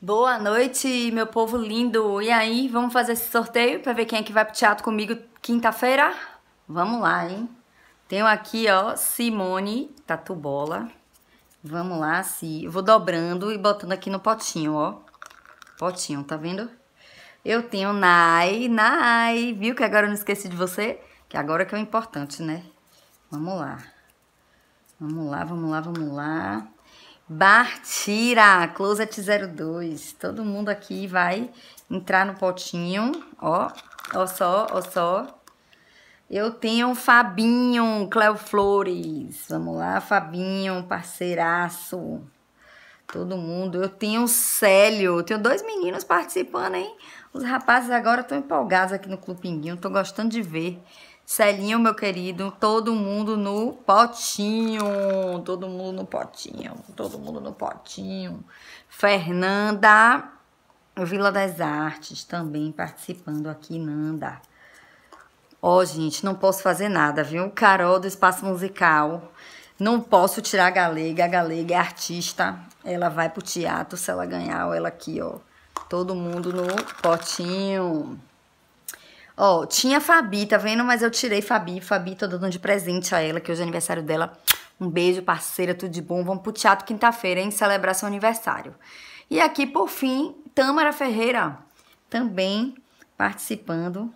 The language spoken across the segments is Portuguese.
Boa noite, meu povo lindo. E aí, vamos fazer esse sorteio para ver quem é que vai pro teatro comigo quinta-feira? Vamos lá, hein? Tenho aqui, ó, Simone Tatubola. Vamos lá, Eu vou dobrando e botando aqui no potinho, ó. Potinho, tá vendo? Eu tenho Nai, Nai, viu que agora eu não esqueci de você? Que agora que é o importante, né? Vamos lá. Vamos lá, vamos lá, vamos lá. Bartira, Closet 02. Todo mundo aqui vai entrar no potinho, ó. Ó só, ó só. Eu tenho o Fabinho, Cleo Flores. Vamos lá, Fabinho, parceiraço. Todo mundo. Eu tenho Célio. Eu tenho dois meninos participando, hein? Os rapazes agora estão empolgados aqui no Clubinguinho. Tô gostando de ver. Celinho, meu querido, todo mundo no potinho, todo mundo no potinho, todo mundo no potinho. Fernanda Vila das Artes também participando aqui, Nanda. Ó, oh, gente, não posso fazer nada, viu? Carol do Espaço Musical. Não posso tirar a Galega, a Galega é artista. Ela vai pro teatro se ela ganhar, ou ela aqui, ó. Todo mundo no potinho. Ó, oh, tinha Fabi, tá vendo? Mas eu tirei Fabi. Fabi, tô dando de presente a ela, que hoje é aniversário dela. Um beijo, parceira, tudo de bom. Vamos pro teatro quinta-feira, hein? Celebrar seu aniversário. E aqui, por fim, Tâmara Ferreira, também participando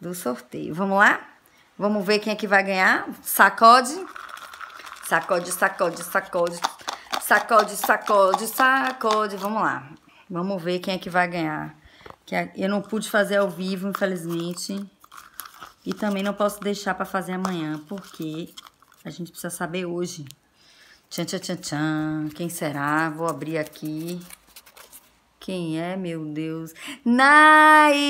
do sorteio. Vamos lá? Vamos ver quem é que vai ganhar? Sacode. Sacode, sacode, sacode. Sacode, sacode, sacode. Vamos lá. Vamos ver quem é que vai ganhar que eu não pude fazer ao vivo, infelizmente. E também não posso deixar para fazer amanhã, porque a gente precisa saber hoje. Tchan, tchan, tchan, tchan. Quem será? Vou abrir aqui. Quem é, meu Deus? Nai!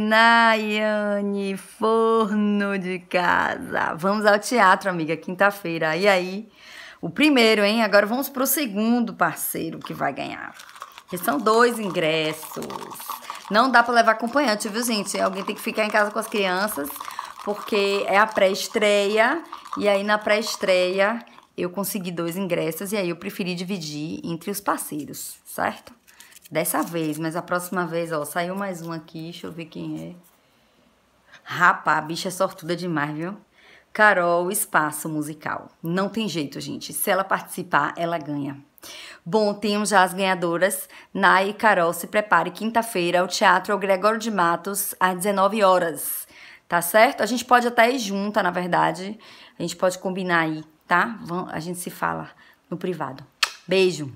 Naiane, forno de casa. Vamos ao teatro, amiga, quinta-feira. E aí? O primeiro, hein? Agora vamos pro segundo parceiro que vai ganhar são dois ingressos. Não dá para levar acompanhante, viu, gente? Alguém tem que ficar em casa com as crianças, porque é a pré-estreia. E aí, na pré-estreia, eu consegui dois ingressos e aí eu preferi dividir entre os parceiros, certo? Dessa vez, mas a próxima vez, ó, saiu mais um aqui, deixa eu ver quem é. Rapaz, a bicha é sortuda demais, viu? Carol, espaço musical. Não tem jeito, gente. Se ela participar, ela ganha. Bom, temos já as ganhadoras. Nay e Carol, se prepare quinta-feira ao Teatro Gregório de Matos, às 19 horas. Tá certo? A gente pode até ir junta, na verdade. A gente pode combinar aí, tá? A gente se fala no privado. Beijo!